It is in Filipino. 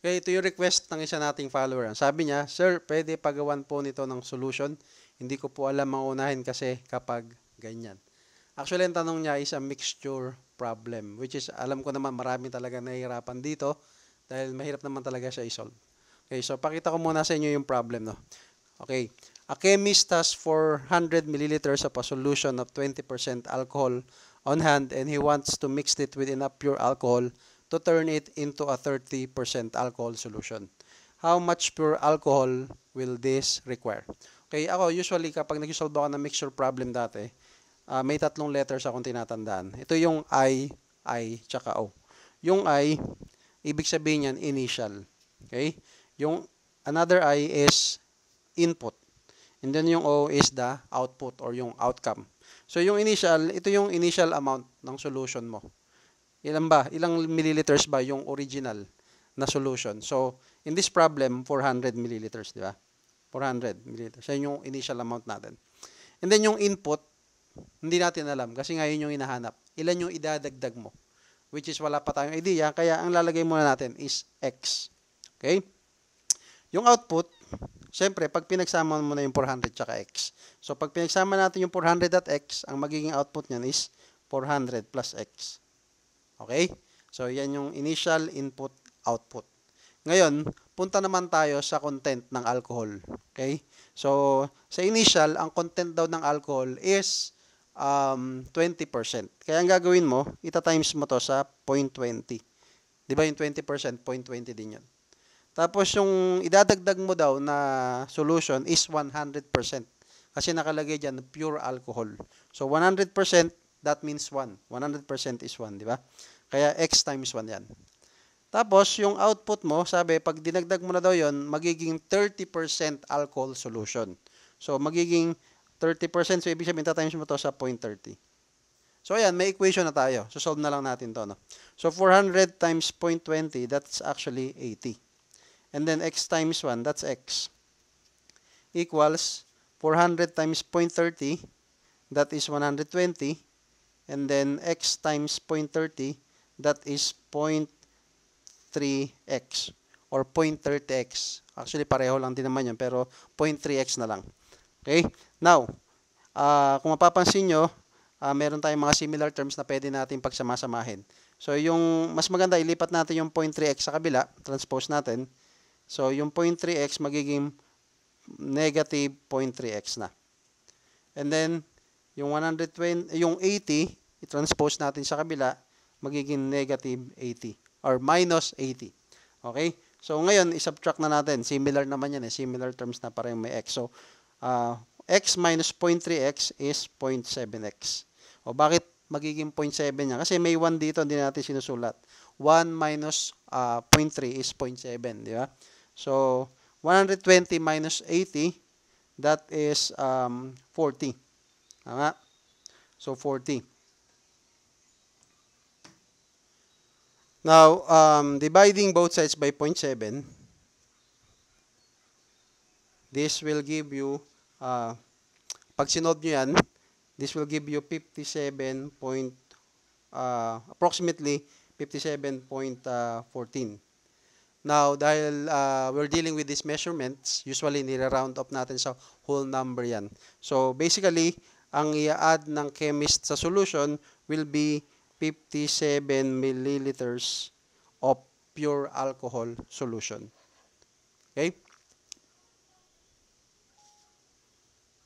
Okay, ito yung request ng isa nating follower. Sabi niya, Sir, pwede pagawan po nito ng solution. Hindi ko po alam maunahin kasi kapag ganyan. Actually, ang tanong niya is a mixture problem, which is alam ko naman marami talaga nahihirapan dito dahil mahirap naman talaga siya isolve. Okay, so pakita ko muna sa inyo yung problem. No? Okay, a chemist has 400 milliliters of a solution of 20% alcohol on hand and he wants to mix it with enough pure alcohol to turn it into a 30% alcohol solution. How much pure alcohol will this require? Okay, ako usually kapag nag-solve ako ng mixture problem dati, uh, may tatlong letters akong tinatandaan. Ito yung I, I, tsaka O. Yung I, ibig sabihin yan, initial. Okay? Yung another I is input. And then yung O is the output or yung outcome. So yung initial, ito yung initial amount ng solution mo. Ilan ba? Ilang milliliters ba yung original na solution? So, in this problem, 400 milliliters, di ba? 400 milliliters. Yan yung initial amount natin. And then yung input, hindi natin alam kasi ngayon yung hinahanap. Ilan yung idadagdag mo? Which is wala pa tayong idea, kaya ang lalagay muna natin is X. Okay? Yung output, Siyempre, pag pinagsama mo na yung 400 tsaka x. So, pag pinagsama natin yung 400 at x, ang magiging output niyan is 400 plus x. Okay? So, yan yung initial input output. Ngayon, punta naman tayo sa content ng alcohol. Okay? So, sa initial, ang content daw ng alcohol is um, 20%. Kaya ang gagawin mo, ita-times mo to sa 0.20. Di ba yung 20%, 0.20 din yun. Tapos yung idadagdag mo daw na solution is 100%. Kasi nakalagay dyan, pure alcohol. So, 100%, that means 1. 100% is 1, di ba? Kaya x times 1 yan. Tapos, yung output mo, sabi, pag dinagdag mo na daw yon magiging 30% alcohol solution. So, magiging 30%, so ibig sabihin, times mo to sa 0.30. So, ayan, may equation na tayo. So, solve na lang natin to, no? So, 400 times 0.20, that's actually 80. And then, x times 1, that's x. Equals, 400 times 0.30, that is 120 and then x times 0.30 that is 0.3x or 0.30x actually pareho lang din naman yan pero 0.3x na lang okay now uh, kung mapapansin nyo uh, meron tayong mga similar terms na pwede natin pagsamasamahin so yung mas maganda ilipat natin yung 0.3x sa kabila transpose natin so yung 0.3x magiging negative 0.3x na and then yung 120 yung 80 i-transpose natin sa kabila, magiging negative 80 or minus 80. Okay? So, ngayon, isubtract na natin. Similar naman yan eh. Similar terms na parang may x. So, uh, x minus 0.3x is 0.7x. O, bakit magiging 0.7 yan? Kasi may 1 dito, hindi natin sinusulat. 1 minus uh, ah, 0.3 is 0.7, di ba? So, 120 minus 80, that is um, 40. Tama? So, 40. Now, um, dividing both sides by 0.7, this will give you, uh, pag sinod nyo yan, this will give you 57 point, uh, approximately 57.14. Uh, Now, dahil uh, we're dealing with these measurements, usually nire-round off natin sa whole number yan. So, basically, ang i-add ng chemist sa solution will be 57 milliliters of pure alcohol solution. Okay?